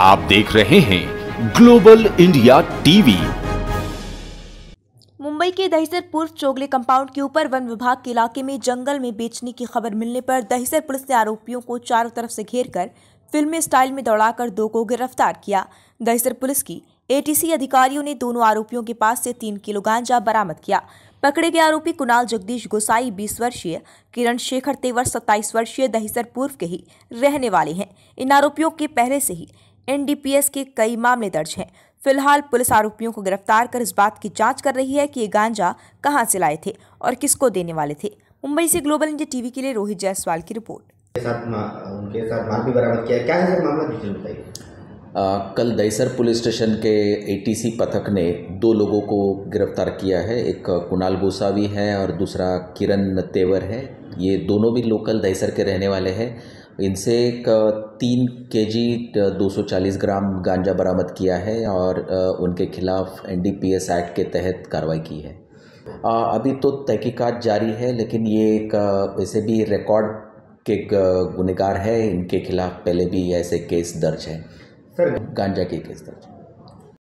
आप देख रहे हैं ग्लोबल इंडिया टीवी मुंबई के दहिसर पूर्व चोगले कंपाउंड के ऊपर वन विभाग के इलाके में जंगल में बेचने की खबर मिलने पर दहिसर पुलिस ने आरोपियों को चारों तरफ से घेर कर फिल्मी स्टाइल में दौड़ाकर दो को गिरफ्तार किया दहिसर पुलिस की एटीसी अधिकारियों ने दोनों आरोपियों के पास से तीन किलो गांजा बरामद किया पकड़े गए आरोपी कुणाल जगदीश गोसाई बीस वर्षीय किरण शेखर तेवर सत्ताईस वर्षीय दहिसर पूर्व के ही रहने वाले हैं इन आरोपियों के पहले से ही एनडीपीएस के कई मामले दर्ज हैं फिलहाल पुलिस आरोपियों को गिरफ्तार कर इस बात की जांच कर रही है कि ये गांजा कहां से लाए थे और किसको देने वाले थे मुंबई से ग्लोबल इंडिया टीवी के लिए रोहित जायसवाल की रिपोर्ट उनके साथ माल भी बरामद किया क्या है मामला कल दईसर पुलिस स्टेशन के एटीसी पथक ने दो लोगों को गिरफ्तार किया है एक कुणाल गोसावी है और दूसरा किरण तेवर है ये दोनों भी लोकल दहसर के रहने वाले हैं इनसे एक तीन के जी दो सौ चालीस ग्राम गांजा बरामद किया है और उनके खिलाफ N D P S act के तहत कार्रवाई की है अभी तो तहकीकात जारी है लेकिन ये एक वैसे भी रिकॉर्ड के गुनहगार है इनके खिलाफ पहले भी ऐसे केस दर्ज है गांजा के केस दर्ज है